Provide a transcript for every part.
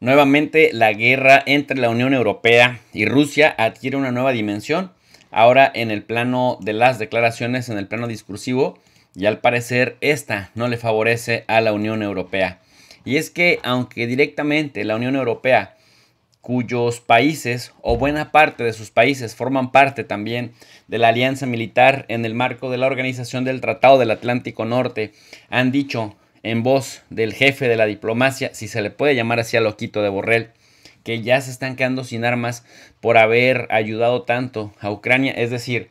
Nuevamente la guerra entre la Unión Europea y Rusia adquiere una nueva dimensión, ahora en el plano de las declaraciones, en el plano discursivo, y al parecer esta no le favorece a la Unión Europea. Y es que aunque directamente la Unión Europea, cuyos países o buena parte de sus países forman parte también de la alianza militar en el marco de la organización del Tratado del Atlántico Norte, han dicho en voz del jefe de la diplomacia, si se le puede llamar así a loquito de Borrell, que ya se están quedando sin armas por haber ayudado tanto a Ucrania, es decir,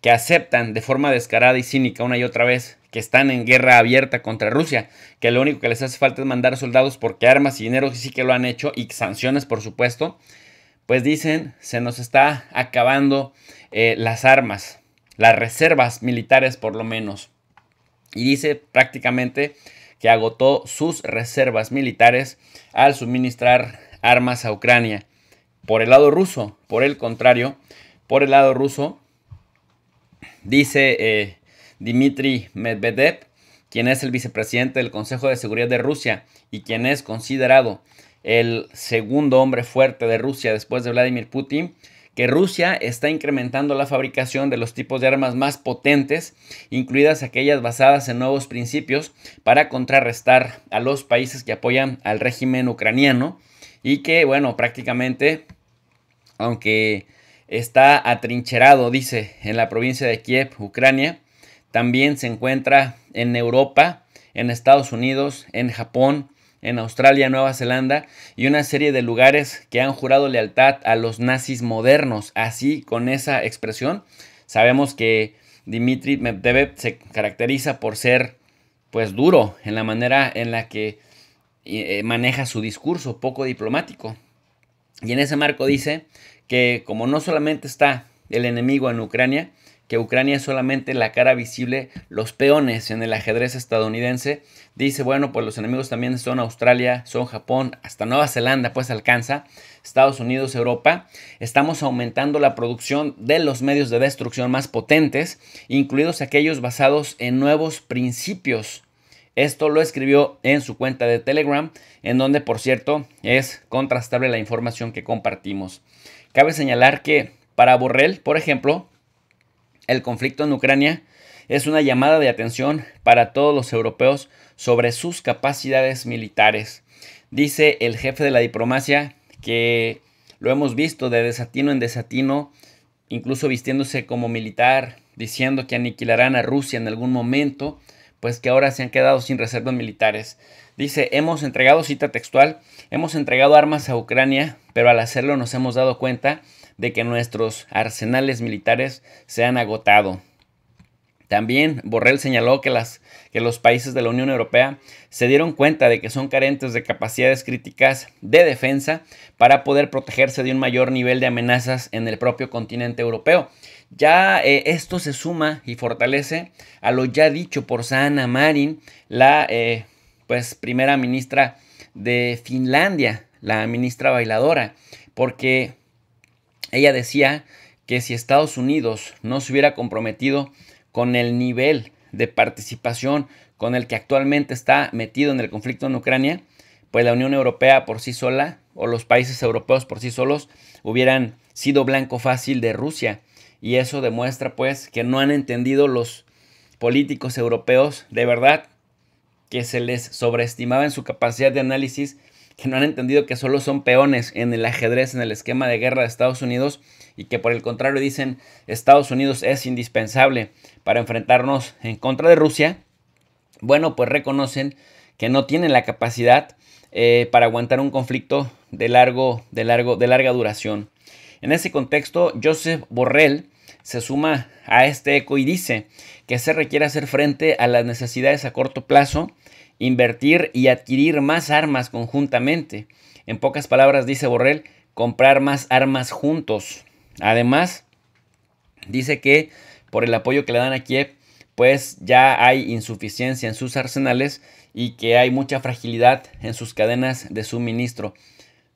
que aceptan de forma descarada y cínica una y otra vez que están en guerra abierta contra Rusia, que lo único que les hace falta es mandar soldados porque armas y dinero sí que lo han hecho y sanciones por supuesto, pues dicen se nos está acabando eh, las armas, las reservas militares por lo menos. Y dice prácticamente que agotó sus reservas militares al suministrar armas a Ucrania. Por el lado ruso, por el contrario, por el lado ruso, dice eh, Dmitry Medvedev, quien es el vicepresidente del Consejo de Seguridad de Rusia y quien es considerado el segundo hombre fuerte de Rusia después de Vladimir Putin, que Rusia está incrementando la fabricación de los tipos de armas más potentes, incluidas aquellas basadas en nuevos principios, para contrarrestar a los países que apoyan al régimen ucraniano y que, bueno, prácticamente, aunque está atrincherado, dice, en la provincia de Kiev, Ucrania, también se encuentra en Europa, en Estados Unidos, en Japón, en Australia, Nueva Zelanda y una serie de lugares que han jurado lealtad a los nazis modernos. Así, con esa expresión, sabemos que Dmitry Medvedev se caracteriza por ser pues duro en la manera en la que eh, maneja su discurso, poco diplomático. Y en ese marco dice que como no solamente está el enemigo en Ucrania, que Ucrania es solamente la cara visible, los peones en el ajedrez estadounidense, Dice, bueno, pues los enemigos también son Australia, son Japón, hasta Nueva Zelanda, pues alcanza, Estados Unidos, Europa. Estamos aumentando la producción de los medios de destrucción más potentes, incluidos aquellos basados en nuevos principios. Esto lo escribió en su cuenta de Telegram, en donde, por cierto, es contrastable la información que compartimos. Cabe señalar que para Borrell, por ejemplo, el conflicto en Ucrania es una llamada de atención para todos los europeos sobre sus capacidades militares. Dice el jefe de la diplomacia que lo hemos visto de desatino en desatino, incluso vistiéndose como militar, diciendo que aniquilarán a Rusia en algún momento, pues que ahora se han quedado sin reservas militares. Dice, hemos entregado, cita textual, hemos entregado armas a Ucrania, pero al hacerlo nos hemos dado cuenta de que nuestros arsenales militares se han agotado. También Borrell señaló que, los países de la Unión Europea se dieron cuenta de que son carentes de capacidades críticas de defensa para poder protegerse de un mayor nivel de amenazas en el propio continente europeo. Ya eh, esto se suma y fortalece a lo ya dicho por Sanna Marin, la eh, pues, primera ministra de Finlandia, la ministra bailadora, porque ella decía que si Estados Unidos no se hubiera comprometido con el nivel de participación con el que actualmente está metido en el conflicto en Ucrania, pues la Unión Europea por sí sola o los países europeos por sí solos hubieran sido blanco fácil de Rusia. Y eso demuestra pues que no han entendido los políticos europeos de verdad que se les sobreestimaba en su capacidad de análisis que no han entendido que solo son peones en el ajedrez, en el esquema de guerra de Estados Unidos y que por el contrario dicen Estados Unidos es indispensable para enfrentarnos en contra de Rusia, bueno, pues reconocen que no tienen la capacidad eh, para aguantar un conflicto de, largo, de, largo, de larga duración. En ese contexto, Joseph Borrell se suma a este eco y dice que se requiere hacer frente a las necesidades a corto plazo invertir y adquirir más armas conjuntamente. En pocas palabras, dice Borrell, comprar más armas juntos. Además, dice que por el apoyo que le dan a Kiev, pues ya hay insuficiencia en sus arsenales y que hay mucha fragilidad en sus cadenas de suministro.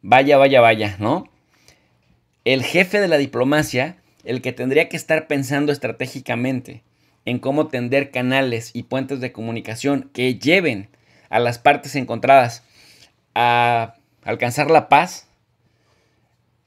Vaya, vaya, vaya, ¿no? El jefe de la diplomacia, el que tendría que estar pensando estratégicamente, en cómo tender canales y puentes de comunicación que lleven a las partes encontradas a alcanzar la paz.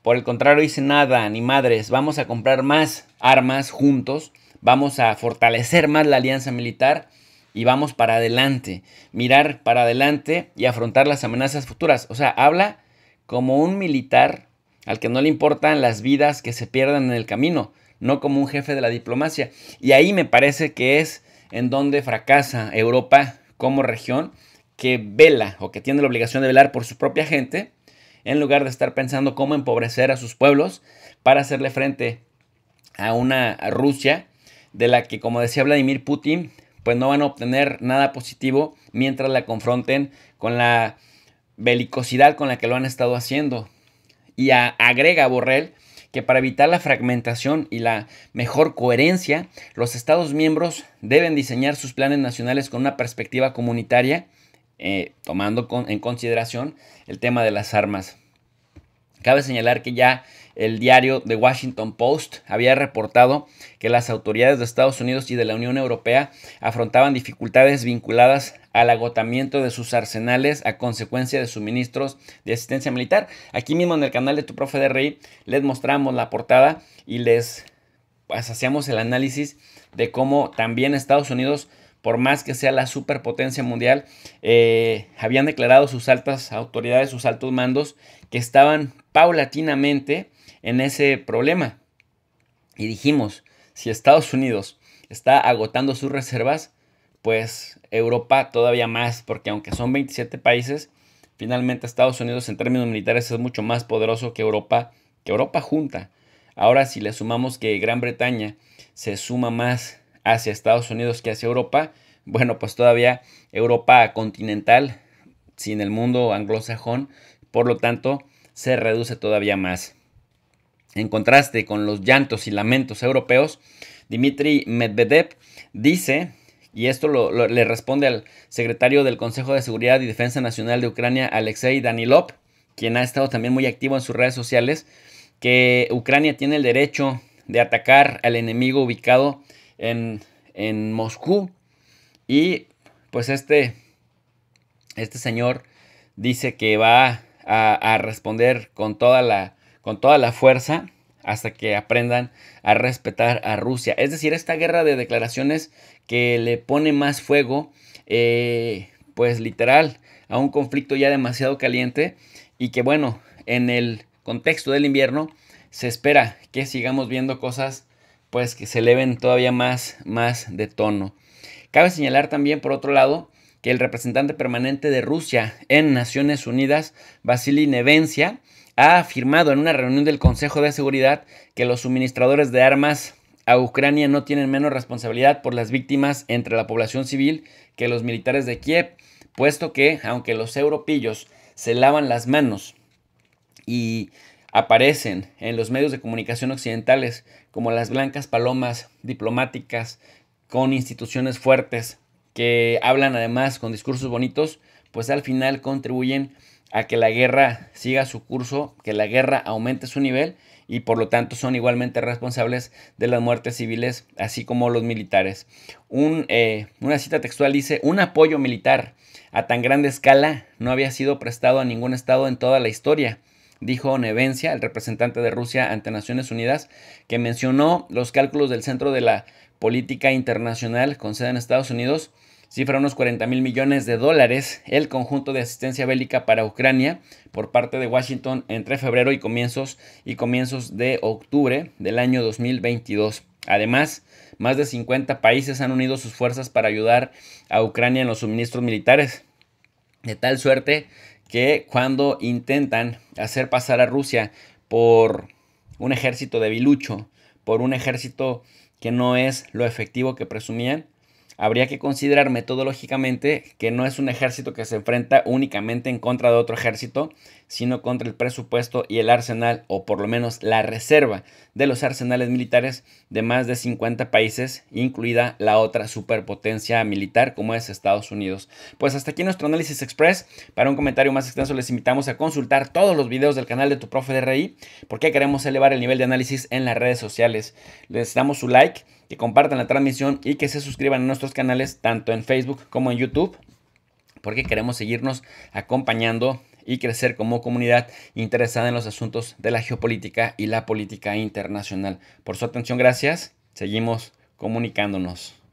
Por el contrario, dice nada, ni madres, vamos a comprar más armas juntos, vamos a fortalecer más la alianza militar y vamos para adelante, mirar para adelante y afrontar las amenazas futuras. O sea, habla como un militar al que no le importan las vidas que se pierdan en el camino, no como un jefe de la diplomacia. Y ahí me parece que es en donde fracasa Europa como región que vela o que tiene la obligación de velar por su propia gente, en lugar de estar pensando cómo empobrecer a sus pueblos para hacerle frente a una Rusia de la que, como decía Vladimir Putin, pues no van a obtener nada positivo mientras la confronten con la belicosidad con la que lo han estado haciendo. Y agrega Borrell que para evitar la fragmentación y la mejor coherencia, los Estados miembros deben diseñar sus planes nacionales con una perspectiva comunitaria, eh, tomando en consideración el tema de las armas. Cabe señalar que ya el diario The Washington Post había reportado que las autoridades de Estados Unidos y de la Unión Europea afrontaban dificultades vinculadas al agotamiento de sus arsenales a consecuencia de suministros de asistencia militar. Aquí mismo en el canal de Tu Profe de Rey les mostramos la portada y les pues, hacíamos el análisis de cómo también Estados Unidos por más que sea la superpotencia mundial, eh, habían declarado sus altas autoridades, sus altos mandos, que estaban paulatinamente en ese problema. Y dijimos, si Estados Unidos está agotando sus reservas, pues Europa todavía más, porque aunque son 27 países, finalmente Estados Unidos en términos militares es mucho más poderoso que Europa, que Europa junta. Ahora si le sumamos que Gran Bretaña se suma más hacia Estados Unidos que hacia Europa, bueno, pues todavía Europa continental, sin el mundo anglosajón, por lo tanto, se reduce todavía más. En contraste con los llantos y lamentos europeos, Dmitry Medvedev dice, y esto le responde al secretario del Consejo de Seguridad y Defensa Nacional de Ucrania, Alexei Danilov, quien ha estado también muy activo en sus redes sociales, que Ucrania tiene el derecho de atacar al enemigo ubicado en, Moscú. Y pues este, este señor dice que va a, responder con toda, la, con toda la fuerza hasta que aprendan a respetar a Rusia. Es decir, esta guerra de declaraciones que le pone más fuego, eh, pues literal, a un conflicto ya demasiado caliente y que bueno, en el contexto del invierno se espera que sigamos viendo cosas pues que se eleven todavía más, más de tono. Cabe señalar también, por otro lado, que el representante permanente de Rusia en Naciones Unidas, Vasily Nevencia, ha afirmado en una reunión del Consejo de Seguridad que los suministradores de armas a Ucrania no tienen menos responsabilidad por las víctimas entre la población civil que los militares de Kiev, puesto que, aunque los europillos se lavan las manos y aparecen en los medios de comunicación occidentales como las blancas palomas diplomáticas con instituciones fuertes que hablan además con discursos bonitos, pues al final contribuyen a que la guerra siga su curso, que la guerra aumente su nivel y por lo tanto son igualmente responsables de las muertes civiles, así como los militares. Eh, una cita textual dice, un apoyo militar a tan grande escala no había sido prestado a ningún Estado en toda la historia dijo Nevencia, el representante de Rusia ante Naciones Unidas, que mencionó los cálculos del Centro de la Política Internacional con sede en Estados Unidos, cifra unos 40 mil millones de dólares el conjunto de asistencia bélica para Ucrania por parte de Washington entre febrero y comienzos y comienzos de octubre del año 2022. Además, más de 50 países han unido sus fuerzas para ayudar a Ucrania en los suministros militares. De tal suerte que cuando intentan hacer pasar a Rusia por un ejército de bilucho, por un ejército que no es lo efectivo que presumían, habría que considerar metodológicamente que no es un ejército que se enfrenta únicamente en contra de otro ejército, sino contra el presupuesto y el arsenal, o por lo menos la reserva de los arsenales militares de más de 50 países, incluida la otra superpotencia militar como es Estados Unidos. Pues hasta aquí nuestro análisis express. Para un comentario más extenso les invitamos a consultar todos los videos del canal de tu profe de Rey porque queremos elevar el nivel de análisis en las redes sociales. Les damos su like que compartan la transmisión y que se suscriban a nuestros canales tanto en Facebook como en YouTube, porque queremos seguirnos acompañando y crecer como comunidad interesada en los asuntos de la geopolítica y la política internacional. Por su atención, gracias. Seguimos comunicándonos.